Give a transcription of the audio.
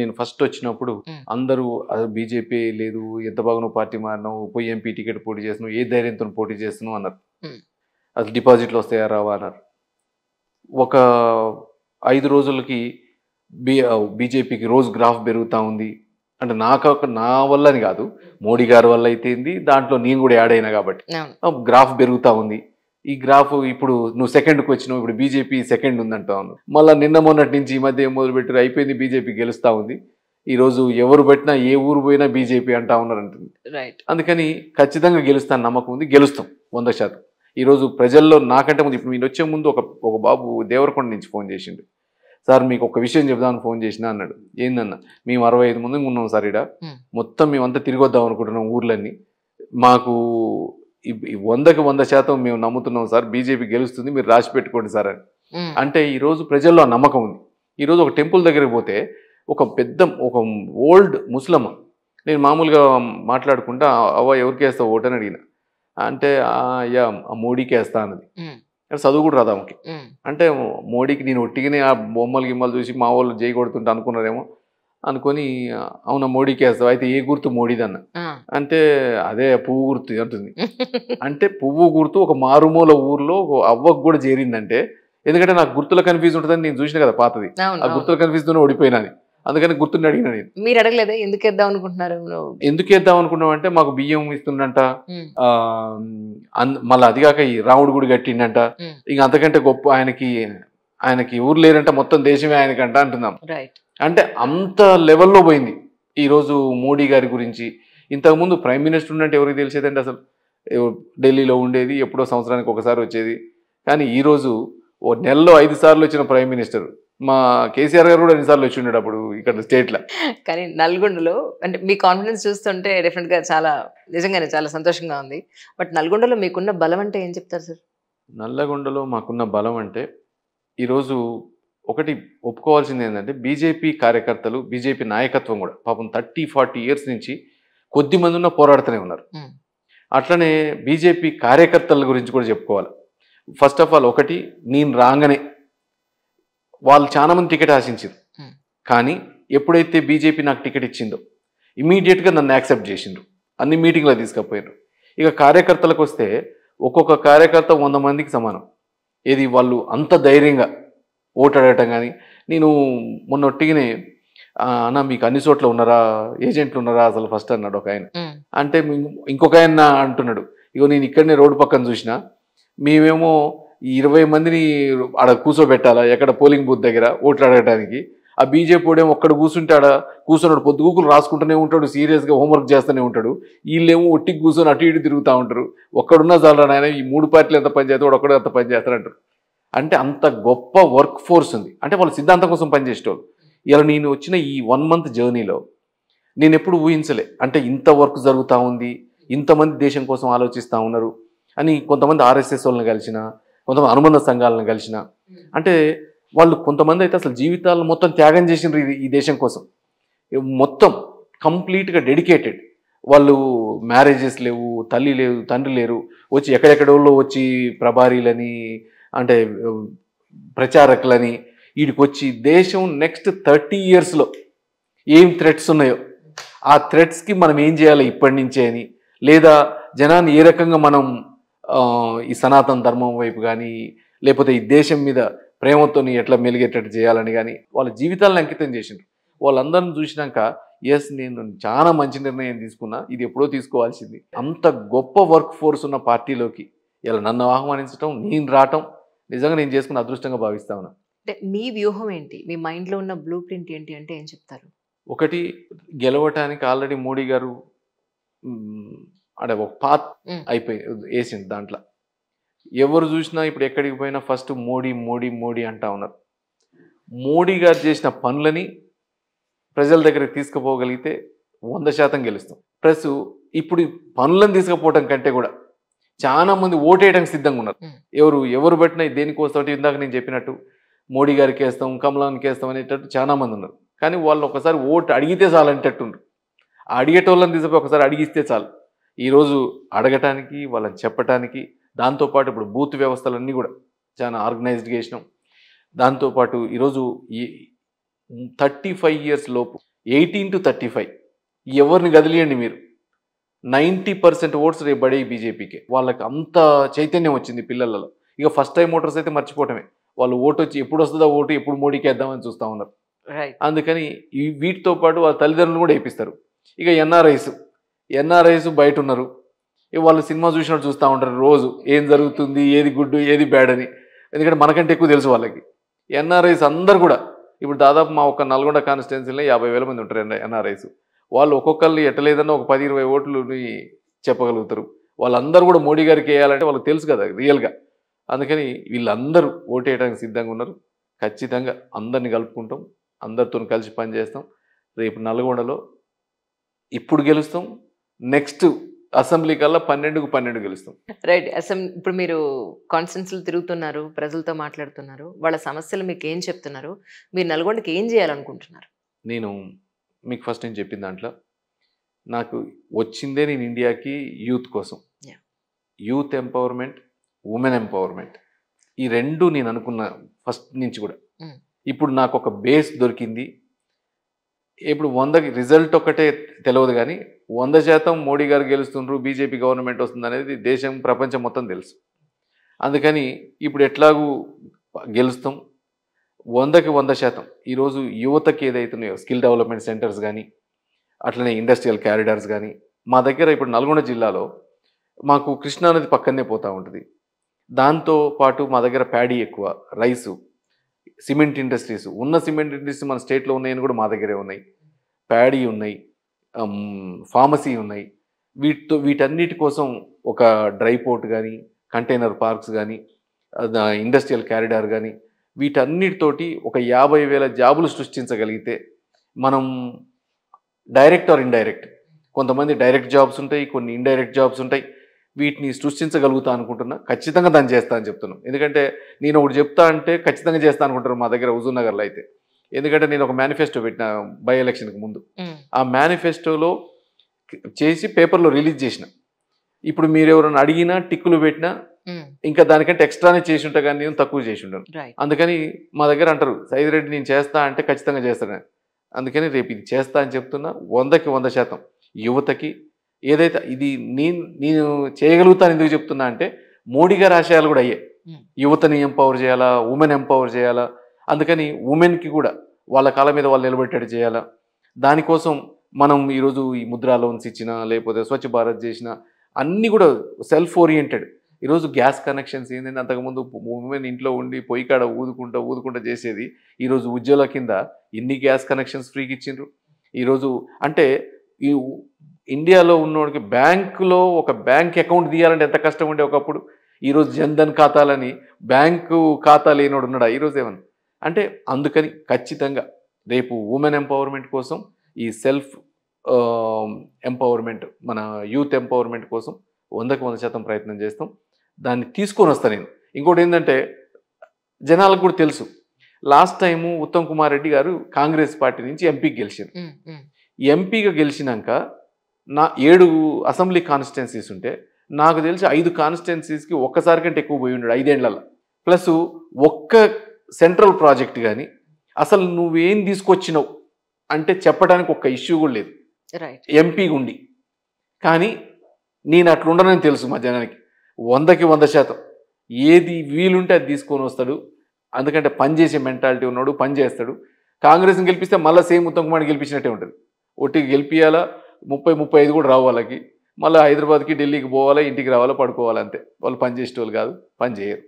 నేను ఫస్ట్ వచ్చినప్పుడు అందరూ బీజేపీ లేదు ఎంత బాగున్నావు పార్టీ మారినావు పోయి ఎంపీ టికెట్ పోటీ చేసినావు ఏ ధైర్యంతో పోటీ చేస్తున్నావు అన్నారు అసలు డిపాజిట్లు వస్తాయా రావా అన్నారు ఒక ఐదు రోజులకి బీ బీజేపీకి రోజు గ్రాఫ్ పెరుగుతూ ఉంది అంటే నాకు నా వల్ల అని కాదు మోడీ గారి వల్ల అయితే దాంట్లో నేను కూడా యాడ్ అయినా కాబట్టి గ్రాఫ్ పెరుగుతూ ఉంది ఈ గ్రాఫ్ ఇప్పుడు నువ్వు సెకండ్కి వచ్చినావు ఇప్పుడు బీజేపీ సెకండ్ ఉందంటావు మళ్ళీ నిన్న మొన్నటి నుంచి ఈ మధ్య మొదలు పెట్టారు అయిపోయింది బీజేపీ గెలుస్తూ ఉంది ఈరోజు ఎవరు పెట్టినా ఏ ఊరు పోయినా బీజేపీ అంటా ఉన్నారు అంటుంది రైట్ అందుకని ఖచ్చితంగా గెలుస్తాను నమ్మకం ఉంది గెలుస్తాం వంద శాతం ఈరోజు ప్రజల్లో నాకంటే ముందు ఇప్పుడు మీరు వచ్చే ముందు ఒక ఒక బాబు దేవరకొండ నుంచి ఫోన్ చేసిండు సార్ మీకు ఒక విషయం చెప్దామని ఫోన్ చేసిన అన్నాడు ఏందన్న మేము అరవై ఐదు మంది ఉన్నాం సార్ ఇడ మొత్తం మేమంతా తిరిగి వద్దాం అనుకుంటున్నాం ఊర్లన్నీ మాకు వందకి వంద శాతం మేము నమ్ముతున్నాం సార్ బీజేపీ గెలుస్తుంది మీరు రాసి పెట్టుకోండి సార్ అని అంటే ఈరోజు ప్రజల్లో నమ్మకం ఉంది ఈరోజు ఒక టెంపుల్ దగ్గరికి పోతే ఒక పెద్ద ఒక ఓల్డ్ ముస్లమ్ నేను మామూలుగా మాట్లాడుకుంటా అవ ఎవరికి వేస్తావు ఓటని అడిగిన అంటే అయ్యా మోడీకి వేస్తా అన్నది చదువు కూడా రాదా అంటే మోడీకి నేను ఒట్టిగానే ఆ బొమ్మలు గిమ్మలు చూసి మా వాళ్ళు జై కొడుతుంటే అనుకున్నారేమో అనుకొని అవున మోడీ వేస్తావు అయితే ఏ గుర్తు మోడీదన్న అంటే అదే పువ్వు గుర్తు అంటుంది అంటే పువ్వు గుర్తు ఒక మారుమూల ఊర్లో అవ్వకు కూడా చేరిందంటే ఎందుకంటే నాకు గుర్తుల కన్ఫ్యూజ్ ఉంటుందని నేను చూసిన కదా పాతది ఆ గుర్తుల కన్ఫ్యూజ్తోనే ఓడిపోయినాను అందుకని గుర్తుని అడిగిన నేను మీరు అడగలేదు ఎందుకు వేద్దాం అనుకుంటున్నారు ఎందుకు వేద్దాం అనుకున్నాం అంటే మాకు బియ్యం ఇస్తుండంట మళ్ళీ అది కాక ఈ రాముడు గుడి కట్టిండంట ఇంక అంతకంటే గొప్ప ఆయనకి ఆయనకి ఊరు లేరంటే మొత్తం దేశమే ఆయనకంట అంటున్నాం రైట్ అంటే అంత లెవెల్లో పోయింది ఈరోజు మోడీ గారి గురించి ఇంతకుముందు ప్రైమ్ మినిస్టర్ ఉండే ఎవరికి తెలిసేదండి అసలు ఢిల్లీలో ఉండేది ఎప్పుడో సంవత్సరానికి ఒకసారి వచ్చేది కానీ ఈరోజు ఓ నెలలో ఐదు సార్లు వచ్చిన ప్రైమ్ మినిస్టర్ మా కేసీఆర్ గారు కూడా ఎన్నిసార్లు వచ్చి ఉండేటప్పుడు అప్పుడు ఇక్కడ స్టేట్లో కానీ నల్గొండలో అంటే మీ కాన్ఫిడెన్స్ చూస్తుంటే డెఫినెట్గా చాలా నిజంగానే చాలా సంతోషంగా ఉంది బట్ నల్గొండలో మీకున్న బలం అంటే ఏం చెప్తారు సార్ నల్లగొండలో మాకున్న బలం అంటే ఈరోజు ఒకటి ఒప్పుకోవాల్సింది ఏంటంటే బీజేపీ కార్యకర్తలు బీజేపీ నాయకత్వం కూడా పాపం థర్టీ ఫార్టీ ఇయర్స్ నుంచి కొద్ది మంది ఉన్న పోరాడుతూనే ఉన్నారు అట్లనే బీజేపీ కార్యకర్తల గురించి కూడా చెప్పుకోవాలి ఫస్ట్ ఆఫ్ ఆల్ ఒకటి నేను రాగానే వాళ్ళు చాలామంది టికెట్ ఆశించింది కానీ ఎప్పుడైతే బీజేపీ నాకు టికెట్ ఇచ్చిందో ఇమీడియట్గా నన్ను యాక్సెప్ట్ చేసిండ్రు అన్ని మీటింగ్లో తీసుకుపోయారు ఇక కార్యకర్తలకు వస్తే ఒక్కొక్క కార్యకర్త వంద మందికి సమానం ఏది వాళ్ళు అంత ధైర్యంగా ఓటు అడగటం కానీ నేను మొన్న ఒట్టిగానే అన్న మీకు అన్ని చోట్ల ఉన్నారా ఏజెంట్లు ఉన్నారా అసలు ఫస్ట్ అన్నాడు ఒక ఆయన అంటే ఇంకొక ఆయన అంటున్నాడు ఇగో నేను ఇక్కడనే రోడ్డు పక్కన చూసిన మేమేమో ఇరవై మందిని ఆడ కూర్చోబెట్టాలా ఎక్కడ పోలింగ్ బూత్ దగ్గర ఓట్లు అడగడానికి ఆ బీజేపీ ఒక్కడ కూర్చుంటాడా కూర్చున్నాడు పొద్దుగూకులు రాసుకుంటూనే ఉంటాడు సీరియస్గా హోంవర్క్ చేస్తూనే ఉంటాడు వీళ్ళేమో ఒట్టికి కూర్చొని అటు ఇటు తిరుగుతూ ఉంటారు ఒక్కడున్నా చాలా నాయన ఈ మూడు పార్టీలు ఎంత పని చేస్తాడు ఒక్కడు ఎంత పని అంటారు అంటే అంత గొప్ప వర్క్ ఫోర్స్ ఉంది అంటే వాళ్ళ సిద్ధాంతం కోసం పనిచేసేటోళ్ళు ఇలా నేను వచ్చిన ఈ వన్ మంత్ జర్నీలో నేను ఎప్పుడు ఊహించలే అంటే ఇంత వర్క్ జరుగుతూ ఉంది ఇంతమంది దేశం కోసం ఆలోచిస్తూ ఉన్నారు అని కొంతమంది ఆర్ఎస్ఎస్ వాళ్ళని కలిసిన కొంతమంది అనుబంధ సంఘాలను కలిసిన అంటే వాళ్ళు కొంతమంది అయితే అసలు జీవితాలను మొత్తం త్యాగం చేసినారు ఇది ఈ దేశం కోసం మొత్తం కంప్లీట్గా డెడికేటెడ్ వాళ్ళు మ్యారేజెస్ లేవు తల్లి లేవు తండ్రి లేరు వచ్చి ఎక్కడెక్కడోళ్ళు వచ్చి ప్రభారీలని అంటే ప్రచారకులని వీడికి వచ్చి దేశం నెక్స్ట్ థర్టీ ఇయర్స్లో ఏం థ్రెట్స్ ఉన్నాయో ఆ థ్రెట్స్కి మనం ఏం చేయాలి ఇప్పటి నుంచే అని లేదా జనాన్ని ఏ రకంగా మనం ఈ సనాతన ధర్మం వైపు కానీ లేకపోతే ఈ దేశం మీద ప్రేమతో ఎట్లా మెలిగేటట్టు చేయాలని కానీ వాళ్ళ జీవితాలను అంకితం చేసిండ్రు వాళ్ళందరిని చూసినాక ఎస్ నేను చాలా మంచి నిర్ణయం తీసుకున్నా ఇది ఎప్పుడో తీసుకోవాల్సింది అంత గొప్ప వర్క్ ఫోర్స్ ఉన్న పార్టీలోకి ఇలా నన్ను ఆహ్వానించటం నేను రావటం నిజంగా నేను చేసుకున్న అదృష్టంగా భావిస్తా ఉన్నా అంటే మీ వ్యూహం ఏంటి మీ మైండ్లో ఉన్న బ్లూ ప్రింట్ ఏంటి అంటే ఏం చెప్తారు ఒకటి గెలవటానికి ఆల్రెడీ మోడీ గారు అంటే ఒక పాత్ అయిపోయింది వేసింది దాంట్లో ఎవరు చూసినా ఇప్పుడు ఎక్కడికి పోయినా ఫస్ట్ మోడీ మోడీ మోడీ అంటా ఉన్నారు మోడీ గారు చేసిన పనులని ప్రజల దగ్గరికి తీసుకుపోగలిగితే వంద శాతం గెలుస్తాం ప్లస్ ఇప్పుడు పనులను తీసుకుపోవటం కంటే కూడా చాలా మంది ఓటేయడానికి సిద్ధంగా ఉన్నారు ఎవరు ఎవరు పెట్టినా దేనికోసం అంటే ఇందాక నేను చెప్పినట్టు మోడీ గారికి వేస్తాం కమలానికి వేస్తాం అనేటట్టు చాలా మంది ఉన్నారు కానీ వాళ్ళు ఒకసారి ఓటు అడిగితే చాలు అనేటట్టుండ్రు అడిగేటోళ్ళని తీసుకుపోయి ఒకసారి అడిగిస్తే చాలు ఈరోజు అడగటానికి వాళ్ళని చెప్పటానికి దాంతోపాటు ఇప్పుడు బూత్ వ్యవస్థలన్నీ కూడా చాలా ఆర్గనైజ్డ్ చేసినాం దాంతోపాటు ఈరోజు ఈ థర్టీ ఫైవ్ ఇయర్స్ లోపు ఎయిటీన్ టు థర్టీ ఫైవ్ ఎవరిని కదిలియండి మీరు నైంటీ పర్సెంట్ ఓట్స్ రేపు పడే బీజేపీకి వాళ్ళకి అంత చైతన్యం వచ్చింది పిల్లలలో ఇక ఫస్ట్ టైం ఓటర్స్ అయితే మర్చిపోవటమే వాళ్ళు ఓటు వచ్చి ఎప్పుడు వస్తుందో ఓటు ఎప్పుడు మోడీకి వేద్దామని చూస్తూ ఉన్నారు అందుకని ఈ వీటితో పాటు వాళ్ళ తల్లిదండ్రులు కూడా వేయిస్తారు ఇక ఎన్ఆర్ఐస్ ఎన్ఆర్ఐస్ బయట ఉన్నారు వాళ్ళు సినిమా చూసినట్టు చూస్తూ ఉంటారు రోజు ఏం జరుగుతుంది ఏది గుడ్ ఏది బ్యాడ్ అని ఎందుకంటే మనకంటే ఎక్కువ తెలుసు వాళ్ళకి ఎన్ఆర్ఐస్ అందరు కూడా ఇప్పుడు దాదాపు మా ఒక నల్గొండ కాన్స్టిట్యున్సీలో యాభై వేల మంది ఉంటారు ఎన్ఆర్ఐస్ వాళ్ళు ఒక్కొక్కరిని ఎట్టలేదన్న ఒక పది ఇరవై ఓట్లు చెప్పగలుగుతారు వాళ్ళందరూ కూడా మోడీ గారికి వేయాలంటే వాళ్ళకి తెలుసు కదా రియల్గా అందుకని వీళ్ళందరూ ఓటేయడానికి సిద్ధంగా ఉన్నారు ఖచ్చితంగా అందరిని కలుపుకుంటాం అందరితో కలిసి పనిచేస్తాం రేపు నల్గొండలో ఇప్పుడు గెలుస్తాం నెక్స్ట్ అసెంబ్లీ కల్లా పన్నెండుకు పన్నెండు గెలుస్తాం రైట్ అసెంబ్లీ ఇప్పుడు మీరు కాన్ఫరెన్స్లు తిరుగుతున్నారు ప్రజలతో మాట్లాడుతున్నారు వాళ్ళ సమస్యలు మీకు ఏం చెప్తున్నారు మీరు నల్గొండకి ఏం చేయాలనుకుంటున్నారు నేను మీకు ఫస్ట్ నేను చెప్పిన దాంట్లో నాకు వచ్చిందే నేను ఇండియాకి యూత్ కోసం యూత్ ఎంపవర్మెంట్ ఉమెన్ ఎంపవర్మెంట్ ఈ రెండు నేను అనుకున్న ఫస్ట్ నుంచి కూడా hmm. ఇప్పుడు నాకు ఒక బేస్ దొరికింది ఇప్పుడు వంద రిజల్ట్ ఒకటే తెలియదు కానీ వంద శాతం మోడీ గారు గెలుస్తుండ్రు బీజేపీ గవర్నమెంట్ వస్తుంది అనేది దేశం ప్రపంచం మొత్తం తెలుసు అందుకని ఇప్పుడు ఎట్లాగూ గెలుస్తాం వందకి వంద శాతం ఈరోజు యువతకి ఏదైతున్నాయో స్కిల్ డెవలప్మెంట్ సెంటర్స్ కానీ అట్లనే ఇండస్ట్రియల్ క్యారిడార్స్ కానీ మా దగ్గర ఇప్పుడు నల్గొండ జిల్లాలో మాకు కృష్ణానది పక్కనే పోతూ ఉంటుంది దాంతో పాటు మా దగ్గర ప్యాడీ ఎక్కువ రైసు సిమెంట్ ఇండస్ట్రీస్ ఉన్న సిమెంట్ ఇండస్ట్రీస్ మన స్టేట్లో ఉన్నాయని కూడా మా దగ్గరే ఉన్నాయి ప్యాడీ ఉన్నాయి ఫార్మసీ ఉన్నాయి వీటితో వీటన్నిటి కోసం ఒక డ్రై పోర్ట్ కానీ కంటైనర్ పార్క్స్ కానీ ఇండస్ట్రియల్ క్యారిడార్ కానీ వీటన్నిటితోటి ఒక యాభై వేల జాబులు సృష్టించగలిగితే మనం డైరెక్ట్ ఆర్ ఇండైరెక్ట్ కొంతమంది డైరెక్ట్ జాబ్స్ ఉంటాయి కొన్ని ఇండైరెక్ట్ జాబ్స్ ఉంటాయి వీటిని సృష్టించగలుగుతా అనుకుంటున్నా ఖచ్చితంగా దాన్ని చేస్తా అని చెప్తున్నాం ఎందుకంటే నేను ఒకటి చెప్తా అంటే ఖచ్చితంగా చేస్తా అనుకుంటారు మా దగ్గర హుజూర్ నగర్లో అయితే ఎందుకంటే నేను ఒక మేనిఫెస్టో పెట్టిన బై ఎలక్షన్కి ముందు ఆ మేనిఫెస్టోలో చేసి పేపర్లో రిలీజ్ చేసిన ఇప్పుడు మీరు ఎవరైనా అడిగినా టిక్కులు పెట్టినా ఇంకా దానికంటే ఎక్స్ట్రానే చేసి ఉంటా కానీ నేను తక్కువ చేసి ఉంటాను అందుకని మా దగ్గర అంటారు సైదిరెడ్డి నేను చేస్తా అంటే ఖచ్చితంగా చేస్తాను అందుకని రేపు ఇది చేస్తా అని చెప్తున్నా వందకి వంద శాతం యువతకి ఏదైతే ఇది నేను నేను చేయగలుగుతాను ఎందుకు చెప్తున్నా అంటే మోడీ గారి ఆశయాలు కూడా అయ్యాయి యువతని ఎంపవర్ చేయాలా ఉమెన్ ఎంపవర్ చేయాలా అందుకని ఉమెన్కి కూడా వాళ్ళ కాల మీద వాళ్ళు నిలబెట్టేట్టు చేయాలా దానికోసం మనం ఈరోజు ఈ ముద్రా లోన్స్ ఇచ్చినా లేకపోతే స్వచ్ఛ భారత్ చేసినా అన్నీ కూడా సెల్ఫ్ ఓరియంటెడ్ ఈరోజు గ్యాస్ కనెక్షన్స్ ఏంటంటే అంతకుముందు ఉమెన్ ఇంట్లో ఉండి పొయ్యి కాడ ఊదుకుంటా ఊదుకుంటా చేసేది ఈరోజు ఉజ్వల కింద ఎన్ని గ్యాస్ కనెక్షన్స్ ఫ్రీకి ఇచ్చిండ్రు ఈరోజు అంటే ఈ ఇండియాలో ఉన్నోడికి బ్యాంకులో ఒక బ్యాంక్ అకౌంట్ తీయాలంటే ఎంత కష్టం ఉండే ఒకప్పుడు ఈరోజు జన్ధన్ ఖాతాలని బ్యాంకు ఖాతా లేనోడు ఉన్నాడా ఈరోజు ఏమన్నా అంటే అందుకని ఖచ్చితంగా రేపు ఉమెన్ ఎంపవర్మెంట్ కోసం ఈ సెల్ఫ్ ఎంపవర్మెంట్ మన యూత్ ఎంపవర్మెంట్ కోసం వందకు వంద శాతం ప్రయత్నం చేస్తాం దాన్ని తీసుకొని వస్తాను నేను ఇంకోటి ఏంటంటే జనాలకు కూడా తెలుసు last time Uttam Kumar Reddy garu Congress party నుంచి ఎంపీకి గెలిచారు ఎంపీగా గెలిచినాక నా ఏడు అసెంబ్లీ కాన్స్టిట్యున్సీస్ ఉంటే నాకు తెలిసి ఐదు కాన్స్టిట్యున్సీస్కి ఒక్కసారి కంటే ఎక్కువ పోయి ఉన్నాడు ఐదేళ్లలో ప్లస్ ఒక్క సెంట్రల్ ప్రాజెక్ట్ కానీ అసలు నువ్వేం తీసుకొచ్చినావు అంటే చెప్పడానికి ఒక్క ఇష్యూ కూడా లేదు ఎంపీగా ఉండి కానీ నేను అట్లుండనని తెలుసు మా జనానికి వందకి వంద శాతం ఏది వీలుంటే అది తీసుకొని వస్తాడు అందుకంటే పనిచేసే మెంటాలిటీ ఉన్నాడు పనిచేస్తాడు కాంగ్రెస్ని గెలిపిస్తే మళ్ళీ సేమ్ ఉత్తమ్ కుమార్ని గెలిపించినట్టే ఉంటుంది ఒట్టి గెలిపియాలా ముప్పై ముప్పై ఐదు కూడా రావాలకి మళ్ళీ హైదరాబాద్కి ఢిల్లీకి పోవాలా ఇంటికి రావాలా వాళ్ళు పనిచేసే వాళ్ళు పనిచేసేటోళ్ళు కాదు పనిచేయరు